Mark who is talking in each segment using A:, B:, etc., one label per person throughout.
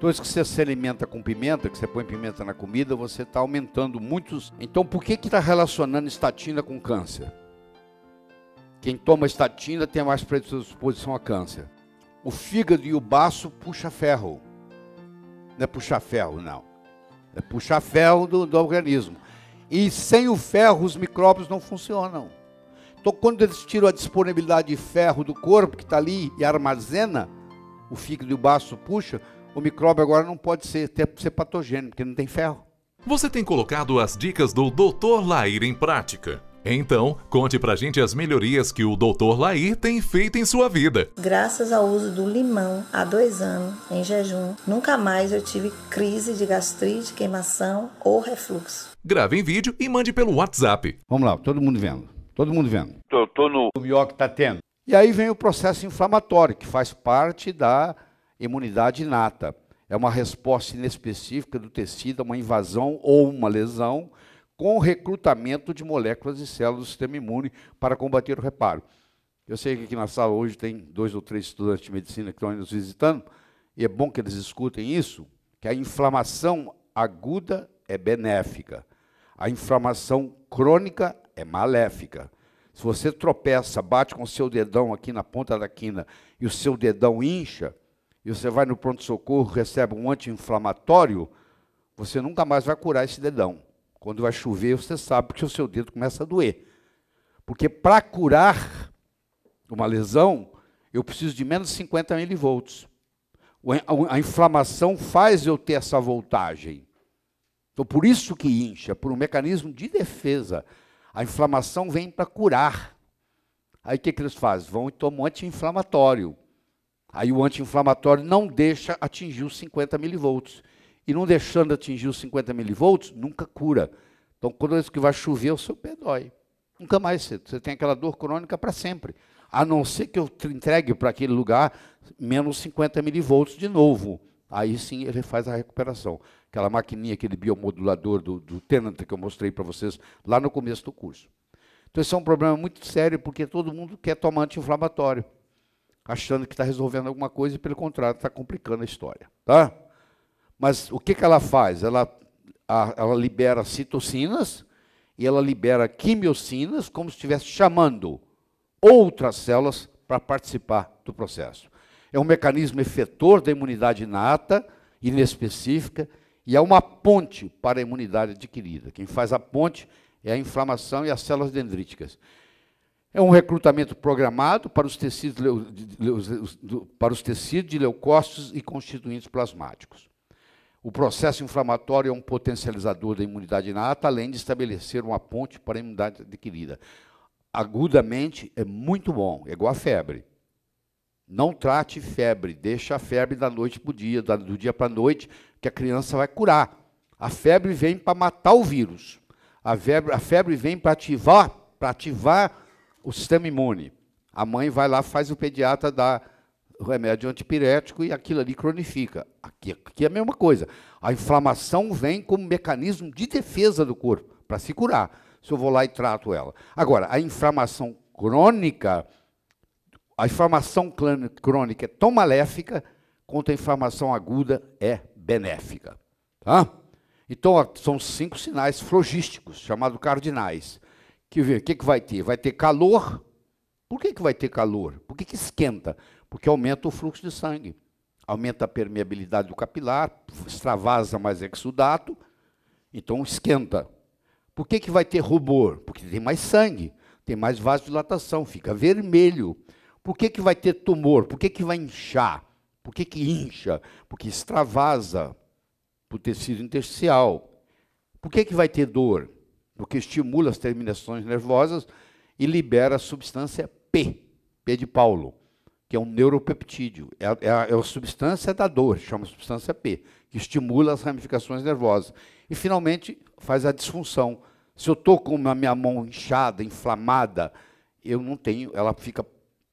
A: Depois que você se alimenta com pimenta, que você põe pimenta na comida, você está aumentando muitos. Então, por que está relacionando estatina com câncer? Quem toma estatina tem mais predisposição a câncer. O fígado e o baço puxa ferro. Não é puxar ferro, não. É puxar ferro do, do organismo. E sem o ferro, os micróbios não funcionam. Então, quando eles tiram a disponibilidade de ferro do corpo, que está ali e armazena, o fígado e o baço puxa, o micróbio agora não pode ser, ter, ser patogênico, porque não tem ferro. Você tem colocado as dicas do Dr. Lair em prática. Então, conte pra gente as melhorias que o Dr. Lair tem feito em sua vida.
B: Graças ao uso do limão há dois anos, em jejum, nunca mais eu tive crise de gastrite, queimação ou refluxo.
A: Grave em vídeo e mande pelo WhatsApp. Vamos lá, todo mundo vendo. Todo mundo vendo. Tô, tô no... O que tá tendo. E aí vem o processo inflamatório, que faz parte da imunidade inata. É uma resposta inespecífica do tecido a uma invasão ou uma lesão com recrutamento de moléculas e células do sistema imune para combater o reparo. Eu sei que aqui na sala hoje tem dois ou três estudantes de medicina que estão nos visitando, e é bom que eles escutem isso, que a inflamação aguda é benéfica. A inflamação crônica é maléfica. Se você tropeça, bate com o seu dedão aqui na ponta da quina e o seu dedão incha, e você vai no pronto-socorro, recebe um anti-inflamatório, você nunca mais vai curar esse dedão. Quando vai chover, você sabe que o seu dedo começa a doer. Porque para curar uma lesão, eu preciso de menos de 50 milivolts. A inflamação faz eu ter essa voltagem. Então, por isso que incha, por um mecanismo de defesa. A inflamação vem para curar. Aí o que, que eles fazem? Vão e tomam anti-inflamatório. Aí o anti-inflamatório não deixa atingir os 50 milivolts. E não deixando atingir os 50 milivolts, nunca cura. Então, quando é que vai chover, o seu pé dói. Nunca mais você, você tem aquela dor crônica para sempre. A não ser que eu entregue para aquele lugar menos 50 milivolts de novo. Aí sim ele faz a recuperação. Aquela maquininha, aquele biomodulador do, do Tenant que eu mostrei para vocês lá no começo do curso. Então, esse é um problema muito sério, porque todo mundo quer tomar anti-inflamatório achando que está resolvendo alguma coisa e, pelo contrário, está complicando a história. Tá? Mas o que, que ela faz? Ela, a, ela libera citocinas e ela libera quimiocinas, como se estivesse chamando outras células para participar do processo. É um mecanismo efetor da imunidade inata, inespecífica, e é uma ponte para a imunidade adquirida. Quem faz a ponte é a inflamação e as células dendríticas. É um recrutamento programado para os tecidos, para os tecidos de leucócitos e constituintes plasmáticos. O processo inflamatório é um potencializador da imunidade inata, além de estabelecer uma ponte para a imunidade adquirida. Agudamente é muito bom, é igual a febre. Não trate febre, deixa a febre da noite para o dia, do dia para a noite, que a criança vai curar. A febre vem para matar o vírus. A febre, a febre vem para ativar, para ativar o sistema imune. A mãe vai lá, faz o pediatra dar remédio antipirético e aquilo ali cronifica. Aqui, aqui é a mesma coisa. A inflamação vem como mecanismo de defesa do corpo, para se curar, se eu vou lá e trato ela. Agora, a inflamação crônica, a inflamação crônica é tão maléfica quanto a inflamação aguda é benéfica. Tá? Então, são cinco sinais flogísticos, chamados cardinais que ver, o que, que vai ter? Vai ter calor. Por que, que vai ter calor? Por que, que esquenta? Porque aumenta o fluxo de sangue, aumenta a permeabilidade do capilar, extravasa mais exudato, então esquenta. Por que, que vai ter rubor? Porque tem mais sangue, tem mais vasodilatação, fica vermelho. Por que, que vai ter tumor? Por que, que vai inchar? Por que, que incha? Porque extravasa para o tecido intersticial. Por que, que vai ter dor? porque estimula as terminações nervosas e libera a substância P, P de Paulo, que é um neuropeptídeo. É a, é a, é a substância da dor, chama substância P, que estimula as ramificações nervosas. E, finalmente, faz a disfunção. Se eu estou com a minha mão inchada, inflamada, eu não tenho, ela fica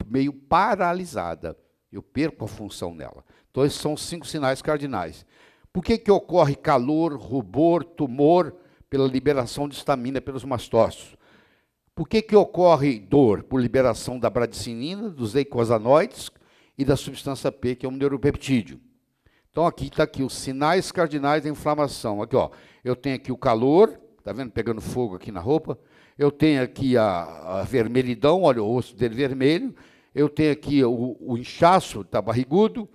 A: meio paralisada. Eu perco a função nela. Então, esses são os cinco sinais cardinais. Por que, que ocorre calor, rubor, tumor? pela liberação de estamina pelos mastócitos. Por que, que ocorre dor? Por liberação da bradicinina, dos eicosanoides e da substância P, que é o neuropeptídeo. Então, aqui está aqui os sinais cardinais da inflamação. Aqui, ó, eu tenho aqui o calor, tá vendo? Pegando fogo aqui na roupa. Eu tenho aqui a, a vermelhidão, olha o rosto dele vermelho. Eu tenho aqui o, o inchaço, está barrigudo.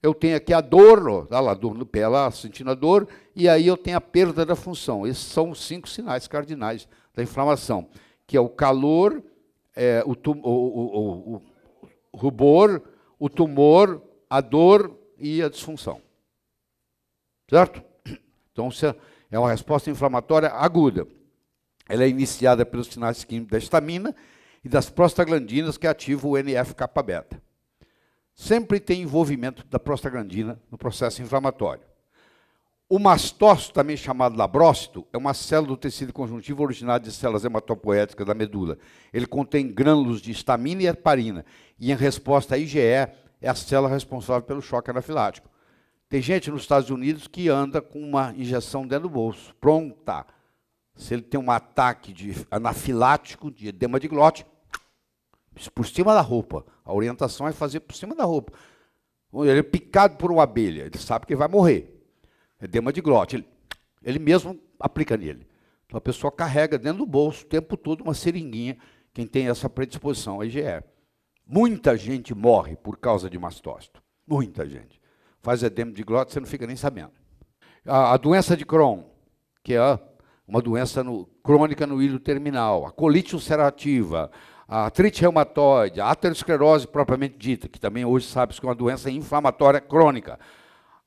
A: Eu tenho aqui a dor, ó, tá lá, dor no pé, lá, sentindo a dor, e aí eu tenho a perda da função. Esses são os cinco sinais cardinais da inflamação, que é o calor, é, o, o, o, o, rubor, o tumor, a dor e a disfunção. Certo? Então, é uma resposta inflamatória aguda. Ela é iniciada pelos sinais químicos da histamina e das prostaglandinas que ativam o NF-kappa-beta sempre tem envolvimento da prostaglandina no processo inflamatório. O mastócito, também chamado labrócito, é uma célula do tecido conjuntivo originada de células hematopoéticas da medula. Ele contém grânulos de histamina e heparina, e em resposta à IgE, é a célula responsável pelo choque anafilático. Tem gente nos Estados Unidos que anda com uma injeção dentro do bolso, pronta. Se ele tem um ataque de anafilático, de edema de glote, por cima da roupa. A orientação é fazer por cima da roupa. Ele é picado por uma abelha, ele sabe que vai morrer. Edema de glote. Ele, ele mesmo aplica nele. Então a pessoa carrega dentro do bolso o tempo todo uma seringuinha, quem tem essa predisposição, a IgE. É. Muita gente morre por causa de mastócito. Muita gente. Faz edema de glote, você não fica nem sabendo. A, a doença de Crohn, que é uma doença no, crônica no hílio terminal, a colite ulcerativa, a artrite reumatoide, a aterosclerose propriamente dita, que também hoje sabe-se que é uma doença inflamatória crônica,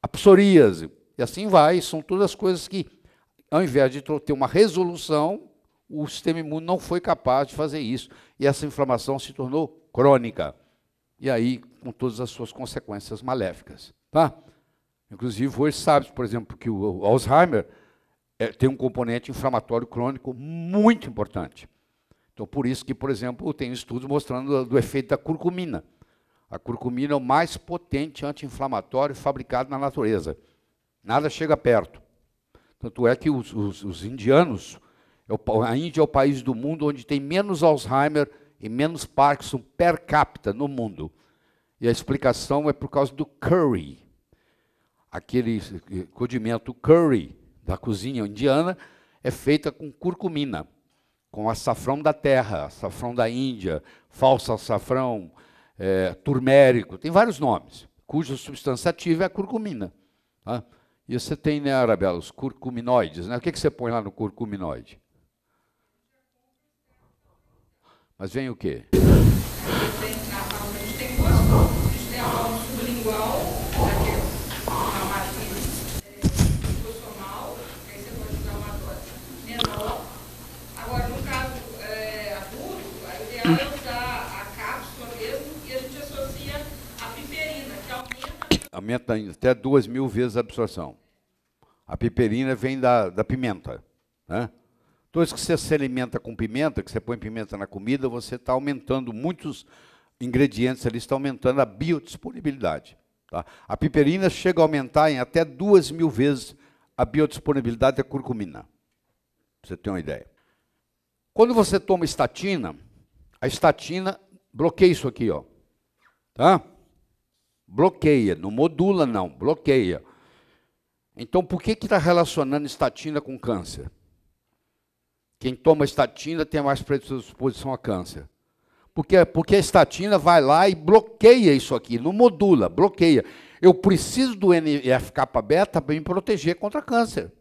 A: a psoríase, e assim vai, são todas coisas que, ao invés de ter uma resolução, o sistema imune não foi capaz de fazer isso, e essa inflamação se tornou crônica, e aí com todas as suas consequências maléficas. Tá? Inclusive, hoje sabe por exemplo, que o Alzheimer é, tem um componente inflamatório crônico muito importante. Então, por isso que, por exemplo, eu tenho estudos mostrando do, do efeito da curcumina. A curcumina é o mais potente anti-inflamatório fabricado na natureza. Nada chega perto. Tanto é que os, os, os indianos, é a Índia é o país do mundo onde tem menos Alzheimer e menos Parkinson per capita no mundo. E a explicação é por causa do curry. Aquele eh, condimento curry da cozinha indiana é feita com curcumina com açafrão da terra, açafrão da Índia, falso açafrão, é, turmérico, tem vários nomes, cuja substância ativa é a curcumina. Tá? E você tem, né, Arabella, os curcuminoides. Né? O que, que você põe lá no curcuminoide? Mas vem o quê? pimenta até duas mil vezes a absorção. A piperina vem da, da pimenta. Né? Toda então, vez que você se alimenta com pimenta, que você põe pimenta na comida, você está aumentando muitos ingredientes ali, está aumentando a biodisponibilidade. Tá? A piperina chega a aumentar em até duas mil vezes a biodisponibilidade da curcumina. você tem uma ideia. Quando você toma estatina, a estatina bloqueia isso aqui, ó. Tá? Bloqueia, não modula não, bloqueia. Então, por que está relacionando estatina com câncer? Quem toma estatina tem mais predisposição a câncer. Porque, porque a estatina vai lá e bloqueia isso aqui, não modula, bloqueia. Eu preciso do NF-kappa beta para me proteger contra câncer.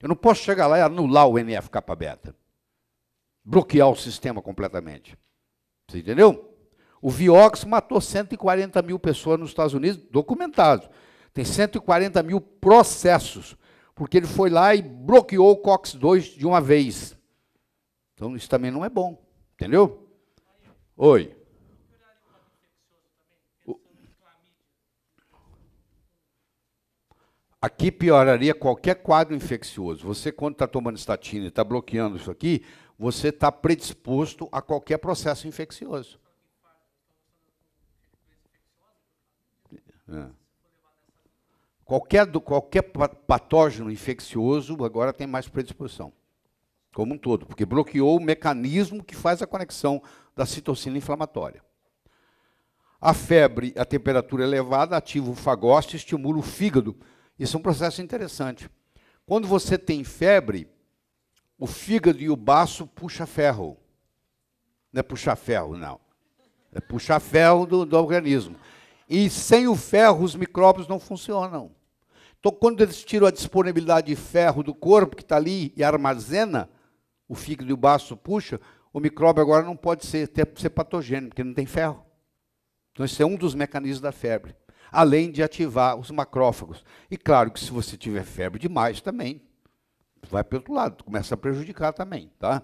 A: Eu não posso chegar lá e anular o NF-kappa beta. Bloquear o sistema completamente. Você entendeu? O Vioxx matou 140 mil pessoas nos Estados Unidos, documentado. Tem 140 mil processos, porque ele foi lá e bloqueou o COX-2 de uma vez. Então isso também não é bom, entendeu? Oi. Aqui pioraria qualquer quadro infeccioso. Você, quando está tomando estatina e está bloqueando isso aqui, você está predisposto a qualquer processo infeccioso. É. Qualquer, qualquer patógeno infeccioso agora tem mais predisposição, como um todo, porque bloqueou o mecanismo que faz a conexão da citocina inflamatória. A febre, a temperatura elevada, ativa o fagócito e estimula o fígado. Isso é um processo interessante. Quando você tem febre, o fígado e o baço puxa ferro. Não é puxar ferro, não. É puxar ferro do, do organismo. E sem o ferro, os micróbios não funcionam. Então, quando eles tiram a disponibilidade de ferro do corpo, que está ali e armazena, o fígado e o baço puxa, o micróbio agora não pode ser, ter, ser patogênico, porque não tem ferro. Então, esse é um dos mecanismos da febre. Além de ativar os macrófagos. E claro que se você tiver febre demais também, vai para o outro lado, começa a prejudicar também, tá?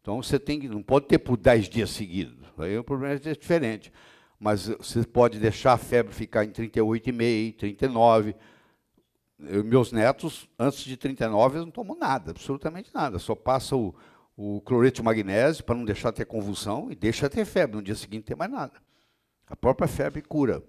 A: Então você tem que, não pode ter por 10 dias seguidos. Aí o problema é diferente mas você pode deixar a febre ficar em 38,5, 39. Eu, meus netos, antes de 39, eles não tomam nada, absolutamente nada. Só passa o, o cloreto de magnésio para não deixar ter convulsão e deixa ter febre. No dia seguinte não tem mais nada. A própria febre cura.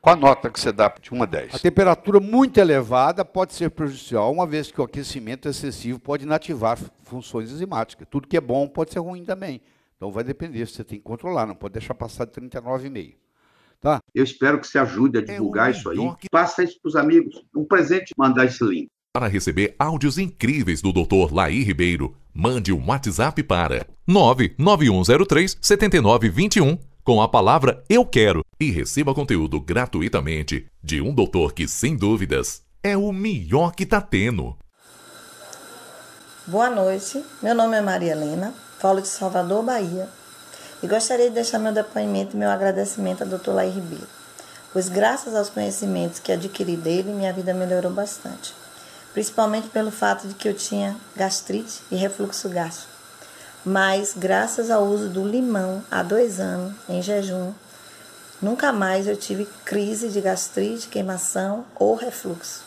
A: Qual a nota que você dá de 1 a 10? A temperatura muito elevada pode ser prejudicial, uma vez que o aquecimento excessivo pode inativar funções enzimáticas. Tudo que é bom pode ser ruim também. Então vai depender, você tem que controlar, não pode deixar passar de 39,5. Tá? Eu espero que você ajude a é divulgar é isso aí. Que... Passa isso para os amigos. Um presente mandar esse link. Para receber áudios incríveis do Dr. Laí Ribeiro, mande um WhatsApp para 99103 7921 com a palavra Eu Quero e receba conteúdo gratuitamente de um doutor que, sem dúvidas, é o melhor que está tendo.
B: Boa noite, meu nome é Maria Helena, falo de Salvador, Bahia, e gostaria de deixar meu depoimento e meu agradecimento ao Dr. Lair Ribeiro, pois graças aos conhecimentos que adquiri dele, minha vida melhorou bastante, principalmente pelo fato de que eu tinha gastrite e refluxo gástrico. Mas, graças ao uso do limão há dois anos, em jejum, nunca mais eu tive crise de gastrite, queimação ou refluxo.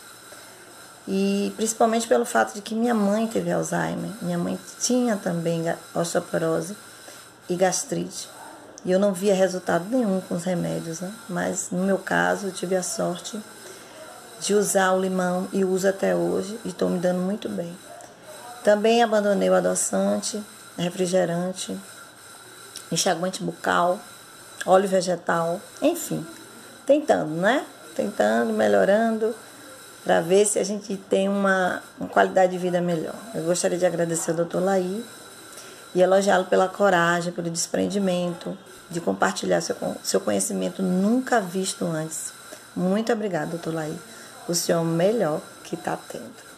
B: E principalmente pelo fato de que minha mãe teve Alzheimer, minha mãe tinha também osteoporose e gastrite. E eu não via resultado nenhum com os remédios, né? Mas no meu caso, eu tive a sorte de usar o limão e uso até hoje e estou me dando muito bem. Também abandonei o adoçante, refrigerante, enxaguante bucal, óleo vegetal, enfim, tentando, né? Tentando, melhorando para ver se a gente tem uma, uma, qualidade de vida melhor. Eu gostaria de agradecer ao doutor Laí e elogiá-lo pela coragem, pelo desprendimento, de compartilhar seu, seu conhecimento nunca visto antes. Muito obrigada, doutor Laí. O senhor é o melhor que está tendo.